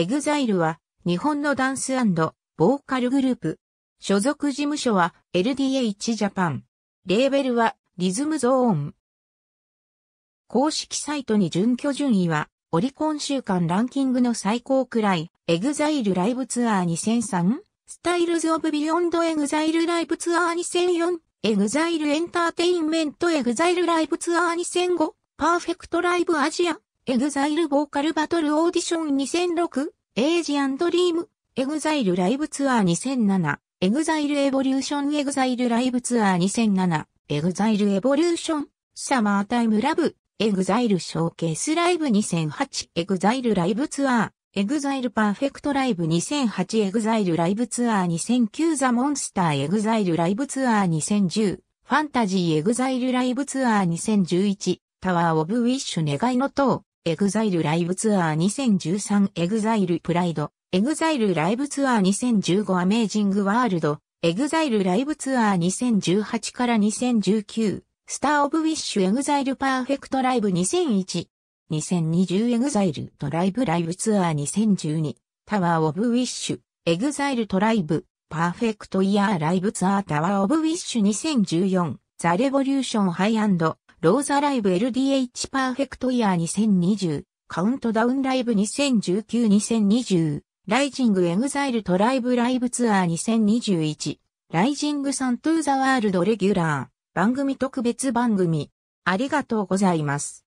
エグザイルは日本のダンスボーカルグループ。所属事務所は LDH ジャパン。レーベルはリズムゾーン。公式サイトに準拠順位はオリコン週間ランキングの最高くらいエグザイルライブツアー 2003? スタイルズ・オブ・ビヨンド・エグザイル・ライブツアー2004、エグザイル・エンターテインメント・エグザイル・ライブツアー2005、パーフェクト・ライブ・アジア、エグザイルボーカルバトルオーディション2006、エイジアンドリーム、エグザイルライブツアー2007、エグザイルエボリューションエグザイルライブツアー2007、エグザイルエボリューション、サマータイムラブ、エグザイルショーケースライブ2008、エグザイルライブツアー、エグザイルパーフェクトライブ2008エグザイルライブツアー2009ザ・モンスターエグザイルライブツアー2010ファンタジーエグザイルライブツアー2011タワー・オブ・ウィッシュ願いの塔エグザイルライブツアー2013エグザイルプライドエグザイルライブツアー2015アメージングワールドエグザイルライブツアー2018から2019スター・オブ・ウィッシュ・エグザイル・パーフェクト・ライブ2001 2020エグザイルドライブライブツアー2012タワー・オブ・ウィッシュエグザイルトライブパーフェクト・イヤー・ライブツアータワー・オブ・ウィッシュ2014ザ・レボリューション・ハイローザライブ LDH パーフェクトイヤー2020、カウントダウンライブ2019-2020、ライジングエグザイルトライブライブツアー2021、ライジングサントゥーザワールドレギュラー、番組特別番組、ありがとうございます。